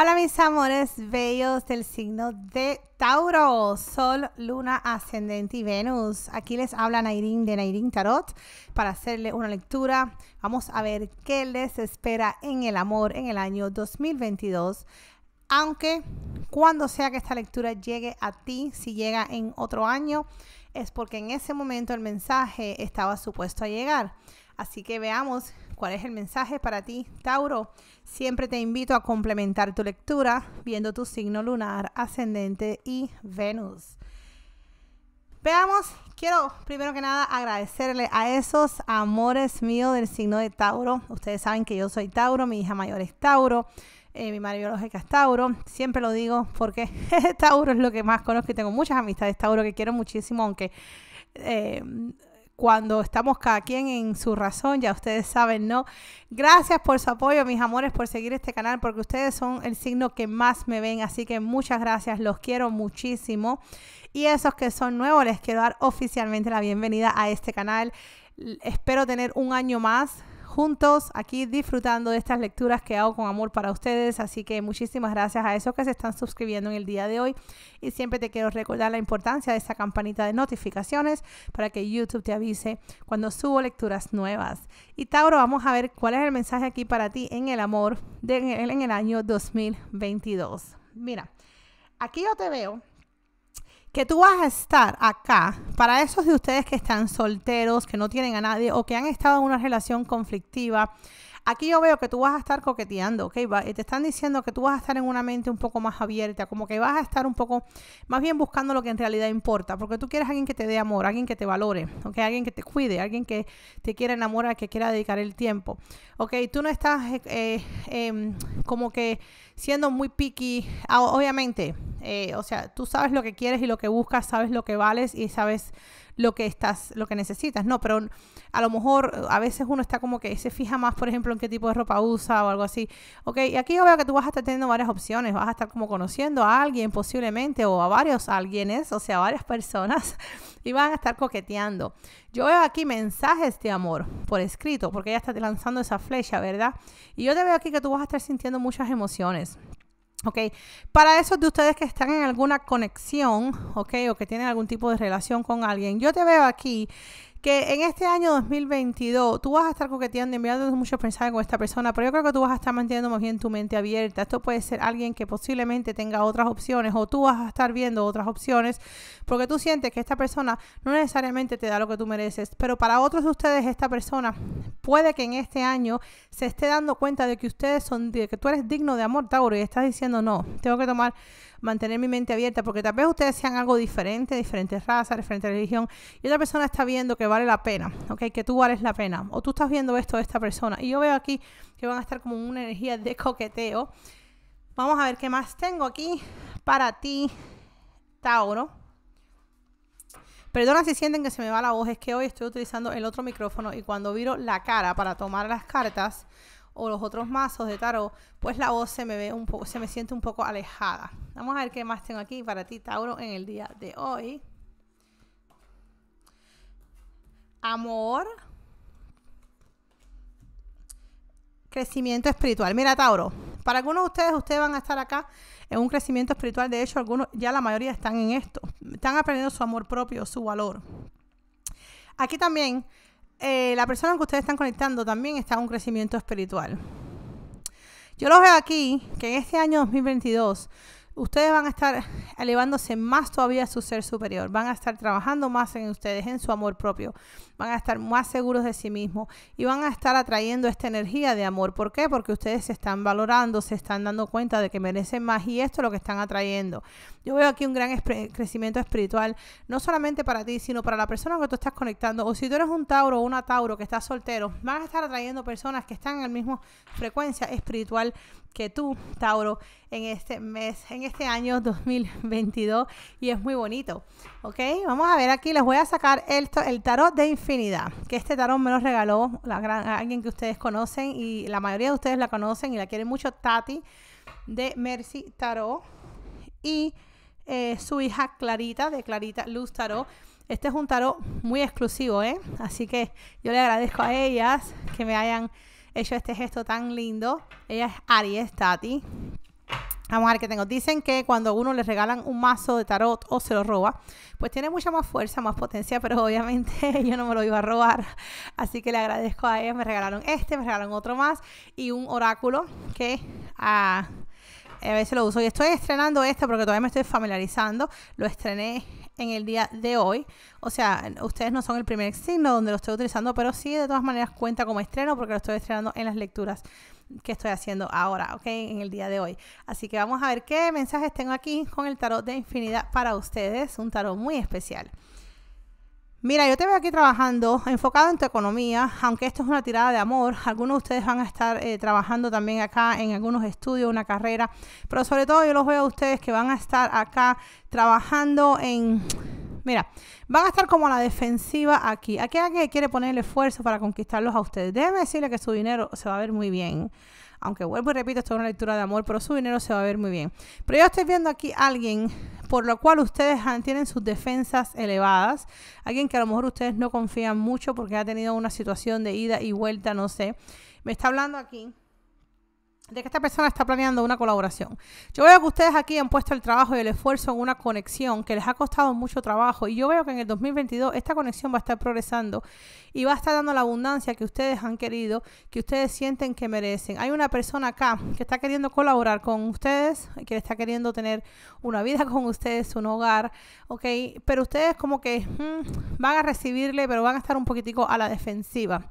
Hola mis amores bellos del signo de Tauro, Sol, Luna, Ascendente y Venus. Aquí les habla Nairín de Nairín Tarot para hacerle una lectura. Vamos a ver qué les espera en el amor en el año 2022. Aunque cuando sea que esta lectura llegue a ti, si llega en otro año, es porque en ese momento el mensaje estaba supuesto a llegar. Así que veamos ¿Cuál es el mensaje para ti, Tauro? Siempre te invito a complementar tu lectura viendo tu signo lunar, ascendente y Venus. Veamos, quiero primero que nada agradecerle a esos amores míos del signo de Tauro. Ustedes saben que yo soy Tauro, mi hija mayor es Tauro. Eh, mi madre biológica es Tauro. Siempre lo digo porque Tauro es lo que más conozco y tengo muchas amistades Tauro que quiero muchísimo, aunque eh, cuando estamos cada quien en su razón, ya ustedes saben, ¿no? Gracias por su apoyo, mis amores, por seguir este canal, porque ustedes son el signo que más me ven, así que muchas gracias, los quiero muchísimo. Y esos que son nuevos, les quiero dar oficialmente la bienvenida a este canal. Espero tener un año más juntos aquí disfrutando de estas lecturas que hago con amor para ustedes. Así que muchísimas gracias a esos que se están suscribiendo en el día de hoy. Y siempre te quiero recordar la importancia de esta campanita de notificaciones para que YouTube te avise cuando subo lecturas nuevas. Y Tauro, vamos a ver cuál es el mensaje aquí para ti en el amor de, en el año 2022. Mira, aquí yo te veo que tú vas a estar acá para esos de ustedes que están solteros, que no tienen a nadie o que han estado en una relación conflictiva. Aquí yo veo que tú vas a estar coqueteando, ¿ok? Eh, te están diciendo que tú vas a estar en una mente un poco más abierta, como que vas a estar un poco más bien buscando lo que en realidad importa, porque tú quieres a alguien que te dé amor, alguien que te valore, ¿ok? Alguien que te cuide, alguien que te quiera enamorar, que quiera dedicar el tiempo, ¿ok? Tú no estás eh, eh, em, como que siendo muy picky, ah, obviamente eh, o sea, tú sabes lo que quieres y lo que buscas, sabes lo que vales y sabes lo que estás, lo que necesitas, ¿no? Pero a lo mejor a veces uno está como que se fija más, por ejemplo, en qué tipo de ropa usa o algo así. Ok, y aquí yo veo que tú vas a estar teniendo varias opciones, vas a estar como conociendo a alguien posiblemente o a varios alguienes, o sea, varias personas y van a estar coqueteando. Yo veo aquí mensajes de amor por escrito, porque ella está lanzando esa flecha, ¿verdad? Y yo te veo aquí que tú vas a estar sintiendo muchas emociones. ¿Ok? Para esos de ustedes que están en alguna conexión, ¿ok? O que tienen algún tipo de relación con alguien, yo te veo aquí que en este año 2022 tú vas a estar coqueteando, enviando muchos mensajes con esta persona, pero yo creo que tú vas a estar manteniendo más bien tu mente abierta. Esto puede ser alguien que posiblemente tenga otras opciones o tú vas a estar viendo otras opciones porque tú sientes que esta persona no necesariamente te da lo que tú mereces, pero para otros de ustedes esta persona puede que en este año se esté dando cuenta de que ustedes son, de que tú eres digno de amor, Tauro, y estás diciendo no, tengo que tomar mantener mi mente abierta, porque tal vez ustedes sean algo diferente, diferentes razas, diferente religión, y otra persona está viendo que vale la pena, Que tú vales la pena, o tú estás viendo esto de esta persona, y yo veo aquí que van a estar como una energía de coqueteo. Vamos a ver qué más tengo aquí para ti, Tauro. Perdona si sienten que se me va la voz, es que hoy estoy utilizando el otro micrófono y cuando viro la cara para tomar las cartas, o los otros mazos de tarot, pues la voz se me ve un poco, se me siente un poco alejada. Vamos a ver qué más tengo aquí para ti, Tauro, en el día de hoy. Amor. Crecimiento espiritual. Mira, Tauro, para algunos de ustedes, ustedes van a estar acá en un crecimiento espiritual. De hecho, algunos, ya la mayoría están en esto. Están aprendiendo su amor propio, su valor. Aquí también eh, la persona que ustedes están conectando también está en un crecimiento espiritual. Yo lo veo aquí, que en este año 2022 ustedes van a estar elevándose más todavía a su ser superior, van a estar trabajando más en ustedes, en su amor propio, van a estar más seguros de sí mismos y van a estar atrayendo esta energía de amor. ¿Por qué? Porque ustedes se están valorando, se están dando cuenta de que merecen más y esto es lo que están atrayendo. Yo veo aquí un gran crecimiento espiritual, no solamente para ti, sino para la persona que tú estás conectando. O si tú eres un Tauro o una Tauro que está soltero, vas a estar atrayendo personas que están en la misma frecuencia espiritual que tú, Tauro, en este mes, en este año 2022. Y es muy bonito. ¿Ok? Vamos a ver aquí, les voy a sacar el, tarot de infinidad, que este tarot me lo regaló la gran, alguien que ustedes conocen y la mayoría de ustedes la conocen y la quieren mucho, Tati de Mercy Tarot. Y eh, su hija Clarita de Clarita Luz Tarot. Este es un tarot muy exclusivo, ¿eh? Así que yo le agradezco a ellas que me hayan hecho este gesto tan lindo. Ella es Aries Tati. Vamos a ver qué tengo. Dicen que cuando uno le regalan un mazo de tarot o se lo roba, pues tiene mucha más fuerza, más potencia, pero obviamente yo no me lo iba a robar. Así que le agradezco a ellas. Me regalaron este, me regalaron otro más y un oráculo que... a ah, a veces lo uso. Y estoy estrenando este porque todavía me estoy familiarizando. Lo estrené en el día de hoy. O sea, ustedes no son el primer signo donde lo estoy utilizando, pero sí de todas maneras cuenta como estreno porque lo estoy estrenando en las lecturas que estoy haciendo ahora, ¿ok? En el día de hoy. Así que vamos a ver qué mensajes tengo aquí con el tarot de infinidad para ustedes. Un tarot muy especial. Mira, yo te veo aquí trabajando enfocado en tu economía, aunque esto es una tirada de amor. Algunos de ustedes van a estar eh, trabajando también acá en algunos estudios, una carrera, pero sobre todo yo los veo a ustedes que van a estar acá trabajando en Mira, van a estar como a la defensiva aquí. Aquí alguien que quiere poner el esfuerzo para conquistarlos a ustedes. Déjenme decirle que su dinero se va a ver muy bien. Aunque vuelvo y repito, esto es una lectura de amor, pero su dinero se va a ver muy bien. Pero yo estoy viendo aquí a alguien por lo cual ustedes tienen sus defensas elevadas. Alguien que a lo mejor ustedes no confían mucho porque ha tenido una situación de ida y vuelta, no sé. Me está hablando aquí de que esta persona está planeando una colaboración. Yo veo que ustedes aquí han puesto el trabajo y el esfuerzo en una conexión que les ha costado mucho trabajo y yo veo que en el 2022 esta conexión va a estar progresando y va a estar dando la abundancia que ustedes han querido, que ustedes sienten que merecen. Hay una persona acá que está queriendo colaborar con ustedes, que está queriendo tener una vida con ustedes, un hogar, ¿ok? Pero ustedes como que mm, van a recibirle, pero van a estar un poquitico a la defensiva.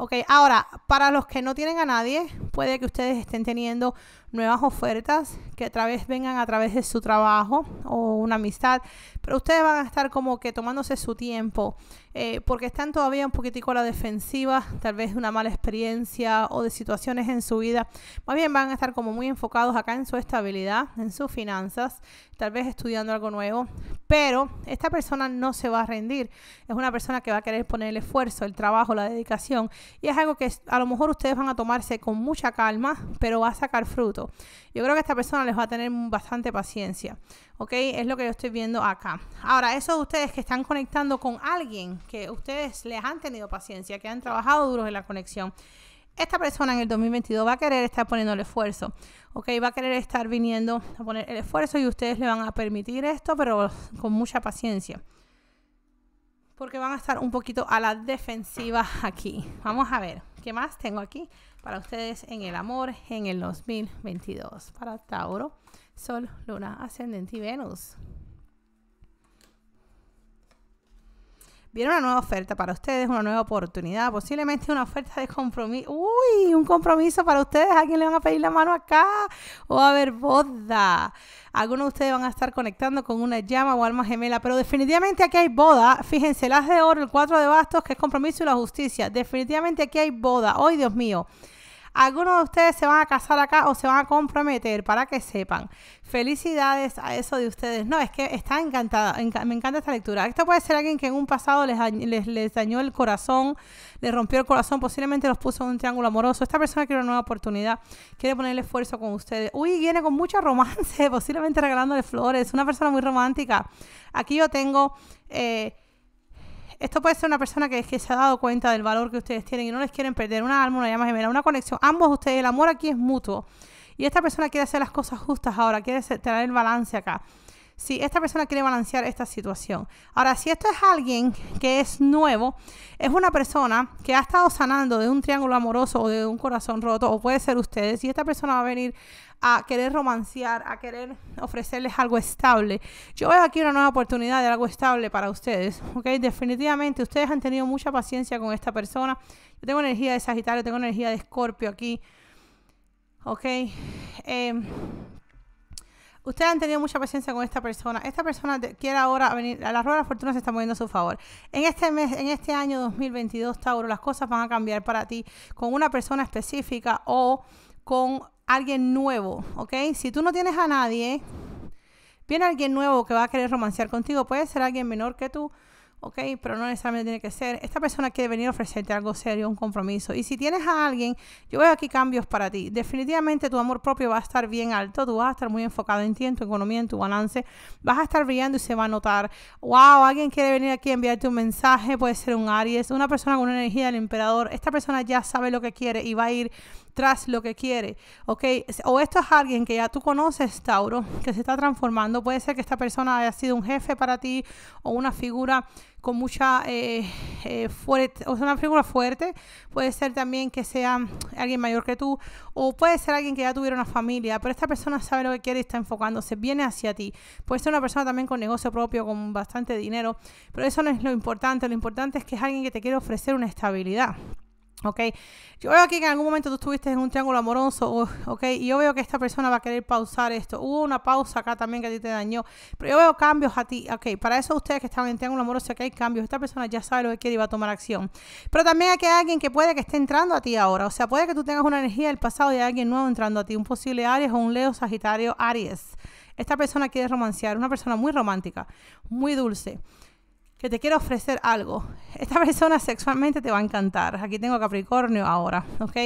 Ok, ahora, para los que no tienen a nadie, puede que ustedes estén teniendo nuevas ofertas que a través vengan a través de su trabajo o una amistad, pero ustedes van a estar como que tomándose su tiempo eh, porque están todavía un poquitico a la defensiva, tal vez de una mala experiencia o de situaciones en su vida. Más bien van a estar como muy enfocados acá en su estabilidad, en sus finanzas, tal vez estudiando algo nuevo, pero esta persona no se va a rendir. Es una persona que va a querer poner el esfuerzo, el trabajo, la dedicación y es algo que a lo mejor ustedes van a tomarse con mucha calma, pero va a sacar fruto. Yo creo que esta persona les va a tener bastante paciencia, ¿ok? Es lo que yo estoy viendo acá. Ahora, esos de ustedes que están conectando con alguien que ustedes les han tenido paciencia, que han trabajado duro en la conexión, esta persona en el 2022 va a querer estar poniendo el esfuerzo, ¿ok? Va a querer estar viniendo a poner el esfuerzo y ustedes le van a permitir esto, pero con mucha paciencia. Porque van a estar un poquito a la defensiva aquí. Vamos a ver más tengo aquí para ustedes en el amor en el 2022? Para Tauro, Sol, Luna, Ascendente y Venus. Viene una nueva oferta para ustedes, una nueva oportunidad, posiblemente una oferta de compromiso. Uy, un compromiso para ustedes. ¿A quién le van a pedir la mano acá? O a ver, boda. Algunos de ustedes van a estar conectando con una llama o alma gemela, pero definitivamente aquí hay boda. Fíjense, las de oro, el cuatro de bastos, que es compromiso y la justicia. Definitivamente aquí hay boda. Hoy, Dios mío. Algunos de ustedes se van a casar acá o se van a comprometer para que sepan. Felicidades a eso de ustedes. No, es que está encantada, me encanta esta lectura. Esto puede ser alguien que en un pasado les, dañó el corazón, les rompió el corazón, posiblemente los puso en un triángulo amoroso. Esta persona quiere una nueva oportunidad, quiere ponerle esfuerzo con ustedes. Uy, viene con mucho romance, posiblemente regalándole flores. Una persona muy romántica. Aquí yo tengo... Eh, esto puede ser una persona que, que se ha dado cuenta del valor que ustedes tienen y no les quieren perder una alma, una llama gemela, una conexión. Ambos ustedes, el amor aquí es mutuo. Y esta persona quiere hacer las cosas justas ahora, quiere tener el balance acá si esta persona quiere balancear esta situación. Ahora, si esto es alguien que es nuevo, es una persona que ha estado sanando de un triángulo amoroso o de un corazón roto, o puede ser ustedes, y esta persona va a venir a querer romancear, a querer ofrecerles algo estable. Yo veo aquí una nueva oportunidad de algo estable para ustedes, ¿ok? Definitivamente ustedes han tenido mucha paciencia con esta persona. Yo tengo energía de Sagitario, tengo energía de Escorpio aquí, ¿ok? Eh, Ustedes han tenido mucha paciencia con esta persona. Esta persona quiere ahora venir. la rueda de la fortuna se está moviendo a su favor. En este mes, en este año 2022, Tauro, las cosas van a cambiar para ti con una persona específica o con alguien nuevo, ¿ok? Si tú no tienes a nadie, viene alguien nuevo que va a querer romancear contigo. Puede ser alguien menor que tú ¿ok? Pero no necesariamente tiene que ser. Esta persona quiere venir a ofrecerte algo serio, un compromiso. Y si tienes a alguien, yo veo aquí cambios para ti. Definitivamente tu amor propio va a estar bien alto, tú vas a estar muy enfocado en ti, en tu economía, en tu balance, vas a estar brillando y se va a notar, wow, alguien quiere venir aquí a enviarte un mensaje, puede ser un Aries, una persona con una energía del emperador, esta persona ya sabe lo que quiere y va a ir tras lo que quiere, ¿ok? O esto es alguien que ya tú conoces, Tauro, que se está transformando. Puede ser que esta persona haya sido un jefe para ti o una figura con mucha eh, eh, fuerte, o sea, una figura fuerte. Puede ser también que sea alguien mayor que tú o puede ser alguien que ya tuviera una familia, pero esta persona sabe lo que quiere y está enfocándose, viene hacia ti. Puede ser una persona también con negocio propio, con bastante dinero, pero eso no es lo importante. Lo importante es que es alguien que te quiere ofrecer una estabilidad. Ok, yo veo aquí que en algún momento tú estuviste en un triángulo amoroso, ok, y yo veo que esta persona va a querer pausar esto. Hubo una pausa acá también que a ti te dañó, pero yo veo cambios a ti, ok, para eso ustedes que están en triángulo amoroso, que hay cambios, esta persona ya sabe lo que quiere y va a tomar acción. Pero también aquí hay alguien que puede que esté entrando a ti ahora, o sea, puede que tú tengas una energía del pasado y hay alguien nuevo entrando a ti, un posible Aries o un Leo Sagitario Aries. Esta persona quiere romancear, una persona muy romántica, muy dulce que te quiere ofrecer algo. Esta persona sexualmente te va a encantar. Aquí tengo Capricornio ahora, ¿ok?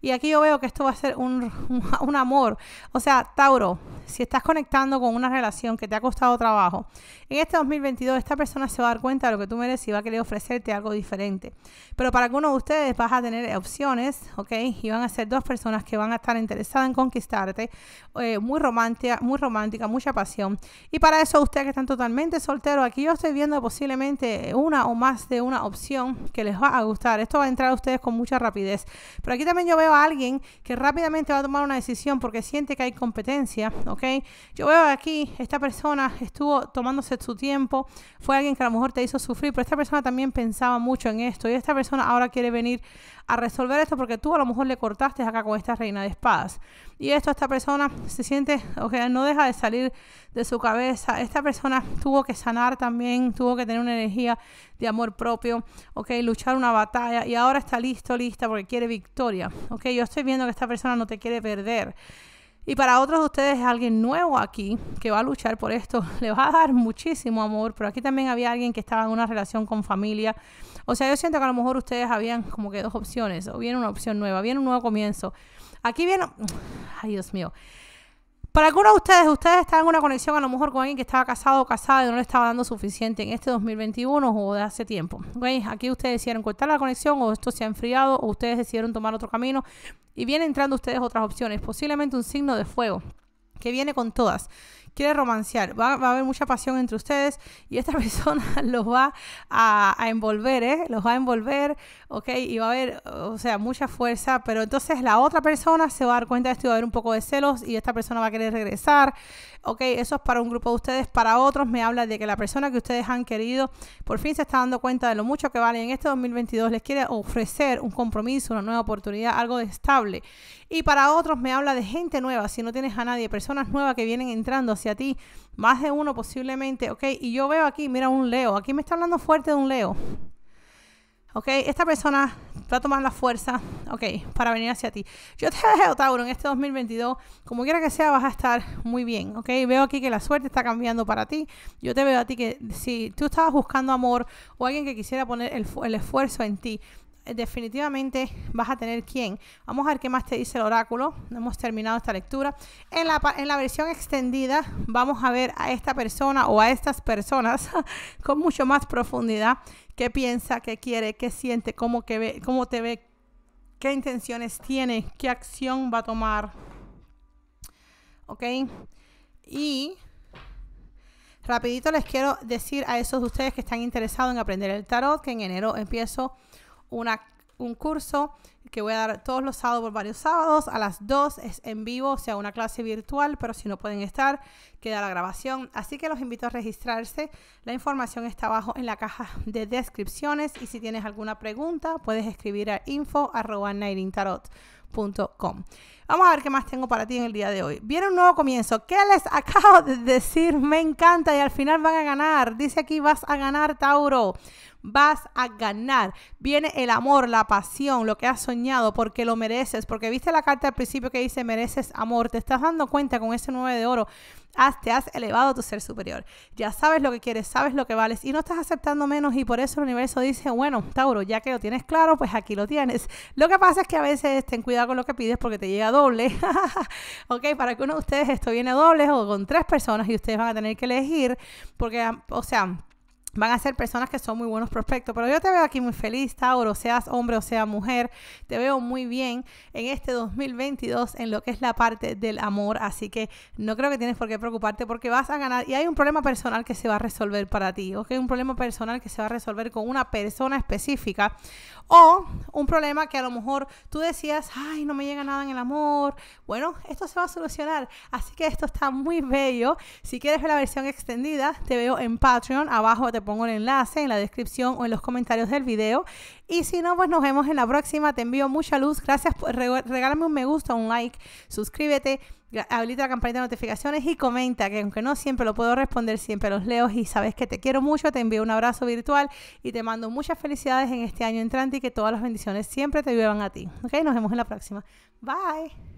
Y aquí yo veo que esto va a ser un, un, amor. O sea, Tauro, si estás conectando con una relación que te ha costado trabajo, en este 2022 esta persona se va a dar cuenta de lo que tú mereces y va a querer ofrecerte algo diferente. Pero para algunos de ustedes vas a tener opciones, ¿ok? Y van a ser dos personas que van a estar interesadas en conquistarte, eh, muy romántica, muy romántica, mucha pasión. Y para eso ustedes que están totalmente solteros, aquí yo estoy viendo posiblemente una o más de una opción que les va a gustar. Esto va a entrar a ustedes con mucha rapidez. Pero aquí también yo veo a alguien que rápidamente va a tomar una decisión porque siente que hay competencia, ¿ok? Yo veo aquí, esta persona estuvo tomándose su tiempo, fue alguien que a lo mejor te hizo sufrir, pero esta persona también pensaba mucho en esto y esta persona ahora quiere venir a resolver esto porque tú a lo mejor le cortaste acá con esta reina de espadas. Y esto, esta persona se siente, o sea no deja de salir de su cabeza. Esta persona tuvo que sanar también, tuvo que tener una energía de amor propio, ok, luchar una batalla y ahora está listo, lista porque quiere victoria, ok. Yo estoy viendo que esta persona no te quiere perder. Y para otros de ustedes, alguien nuevo aquí que va a luchar por esto, le va a dar muchísimo amor, pero aquí también había alguien que estaba en una relación con familia. O sea, yo siento que a lo mejor ustedes habían como que dos opciones, o bien una opción nueva, viene un nuevo comienzo. Aquí viene, ay Dios mío, para algunos de ustedes, ustedes están en una conexión a lo mejor con alguien que estaba casado o casada y no le estaba dando suficiente en este 2021 o de hace tiempo. Aquí ustedes decidieron cortar la conexión o esto se ha enfriado o ustedes decidieron tomar otro camino y vienen entrando ustedes otras opciones, posiblemente un signo de fuego que viene con todas. Quiere romancear, va, a haber mucha pasión entre ustedes y esta persona los va a, envolver, ¿eh? Los va a envolver, ¿ok? Y va a haber, o sea, mucha fuerza, pero entonces la otra persona se va a dar cuenta de esto y va a haber un poco de celos y esta persona va a querer regresar, ¿ok? Eso es para un grupo de ustedes, para otros me habla de que la persona que ustedes han querido por fin se está dando cuenta de lo mucho que vale en este 2022, les quiere ofrecer un compromiso, una nueva oportunidad, algo estable. Y para otros me habla de gente nueva, si no tienes a nadie, pero personas nuevas que vienen entrando hacia ti, más de uno posiblemente, ¿ok? Y yo veo aquí, mira, un Leo, aquí me está hablando fuerte de un Leo. ¿Ok? Esta persona va a tomar la fuerza, ¿ok? Para venir hacia ti. Yo te veo, Tauro, en este 2022, como quiera que sea, vas a estar muy bien, ¿ok? Veo aquí que la suerte está cambiando para ti. Yo te veo a ti que si tú estabas buscando amor o alguien que quisiera poner el, el esfuerzo en ti, definitivamente vas a tener quién. Vamos a ver qué más te dice el oráculo. Hemos terminado esta lectura. En la, versión extendida vamos a ver a esta persona o a estas personas con mucho más profundidad qué piensa, qué quiere, qué siente, cómo, que ve, cómo te ve, qué intenciones tiene, qué acción va a tomar. ¿Ok? Y rapidito les quiero decir a esos de ustedes que están interesados en aprender el tarot que en enero empiezo un curso que voy a dar todos los sábados por varios sábados a las 2 es en vivo, o sea, una clase virtual, pero si no pueden estar, queda la grabación. Así que los invito a registrarse. La información está abajo en la caja de descripciones y si tienes alguna pregunta, puedes escribir a info.nightingtarot.com. Vamos a ver qué más tengo para ti en el día de hoy. Viene un nuevo comienzo. ¿Qué les acabo de decir? Me encanta y al final van a ganar. Dice aquí, vas a ganar, Tauro. Vas a ganar. Viene el amor, la pasión, lo que has soñado, porque lo mereces. Porque viste la carta al principio que dice, mereces amor. Te estás dando cuenta con ese 9 de oro. Has, te has elevado a tu ser superior. Ya sabes lo que quieres, sabes lo que vales y no estás aceptando menos. Y por eso el universo dice, bueno, Tauro, ya que lo tienes claro, pues aquí lo tienes. Lo que pasa es que a veces ten cuidado con lo que pides porque te llega doble, ok, para que uno de ustedes esto viene doble o con tres personas y ustedes van a tener que elegir, porque, o sea, van a ser personas que son muy buenos prospectos. Pero yo te veo aquí muy feliz, Tauro, seas hombre o sea mujer, te veo muy bien en este 2022 en lo que es la parte del amor, así que no creo que tienes por qué preocuparte porque vas a ganar y hay un problema personal que se va a resolver para ti, o que hay un problema personal que se va a resolver con una persona específica o un problema que a lo mejor tú decías, ay, no me llega nada en el amor. Bueno, esto se va a solucionar, así que esto está muy bello. Si quieres ver la versión extendida, te veo en Patreon, abajo te pongo el enlace en la descripción o en los comentarios del video. Y si no, pues nos vemos en la próxima. Te envío mucha luz. Gracias. Por, regálame un me gusta, un like, suscríbete, habilita la campanita de notificaciones y comenta, que aunque no siempre lo puedo responder, siempre los leo y sabes que te quiero mucho. Te envío un abrazo virtual y te mando muchas felicidades en este año entrante y que todas las bendiciones siempre te llevan a ti. Ok, nos vemos en la próxima. Bye.